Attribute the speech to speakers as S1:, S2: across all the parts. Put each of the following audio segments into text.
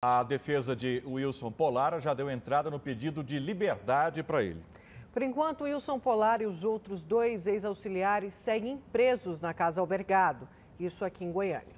S1: A defesa de Wilson Polara já deu entrada no pedido de liberdade para ele.
S2: Por enquanto, Wilson Polara e os outros dois ex-auxiliares seguem presos na Casa Albergado, isso aqui em
S1: Goiânia.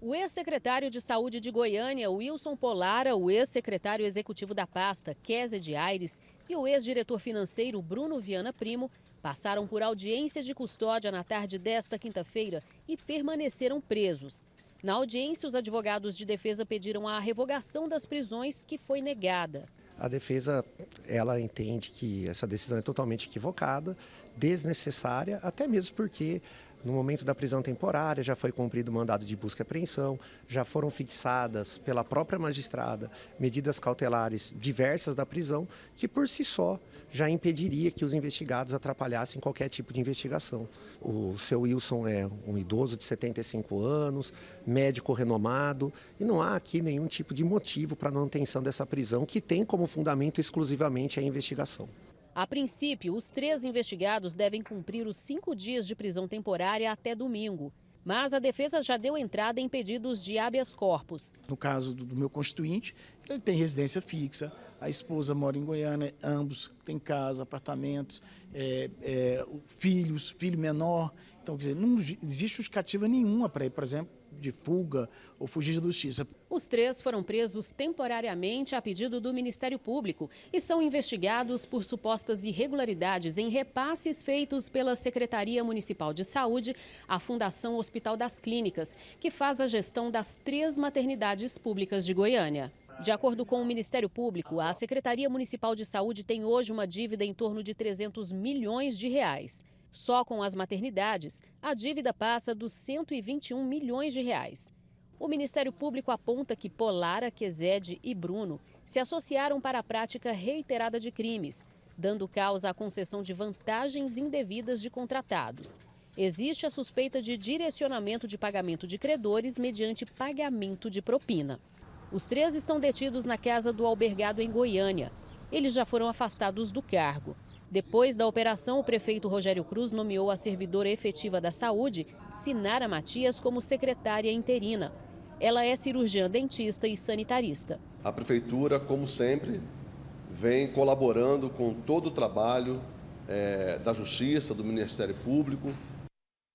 S3: O ex-secretário de Saúde de Goiânia, Wilson Polara, o ex-secretário executivo da pasta, Kézia de Aires, e o ex-diretor financeiro, Bruno Viana Primo, passaram por audiência de custódia na tarde desta quinta-feira e permaneceram presos. Na audiência, os advogados de defesa pediram a revogação das prisões, que foi negada.
S2: A defesa, ela entende que essa decisão é totalmente equivocada, desnecessária, até mesmo porque no momento da prisão temporária, já foi cumprido o mandado de busca e apreensão, já foram fixadas pela própria magistrada medidas cautelares diversas da prisão, que por si só já impediria que os investigados atrapalhassem qualquer tipo de investigação. O seu Wilson é um idoso de 75 anos, médico renomado, e não há aqui nenhum tipo de motivo para a manutenção dessa prisão, que tem como fundamento exclusivamente a investigação.
S3: A princípio, os três investigados devem cumprir os cinco dias de prisão temporária até domingo. Mas a defesa já deu entrada em pedidos de habeas corpus.
S1: No caso do meu constituinte, ele tem residência fixa, a esposa mora em Goiânia, ambos têm casa, apartamentos, é, é, filhos, filho menor. Então, quer dizer, não existe justificativa nenhuma para ir, por exemplo, de fuga ou fugir da justiça.
S3: Os três foram presos temporariamente a pedido do Ministério Público e são investigados por supostas irregularidades em repasses feitos pela Secretaria Municipal de Saúde à Fundação Hospital das Clínicas, que faz a gestão das três maternidades públicas de Goiânia. De acordo com o Ministério Público, a Secretaria Municipal de Saúde tem hoje uma dívida em torno de 300 milhões de reais. Só com as maternidades, a dívida passa dos 121 milhões de reais. O Ministério Público aponta que Polara, Quezede e Bruno se associaram para a prática reiterada de crimes, dando causa à concessão de vantagens indevidas de contratados. Existe a suspeita de direcionamento de pagamento de credores mediante pagamento de propina. Os três estão detidos na casa do albergado em Goiânia. Eles já foram afastados do cargo. Depois da operação, o prefeito Rogério Cruz nomeou a servidora efetiva da saúde, Sinara Matias, como secretária interina. Ela é cirurgiã dentista e sanitarista.
S1: A prefeitura, como sempre, vem colaborando com todo o trabalho é, da Justiça, do Ministério Público,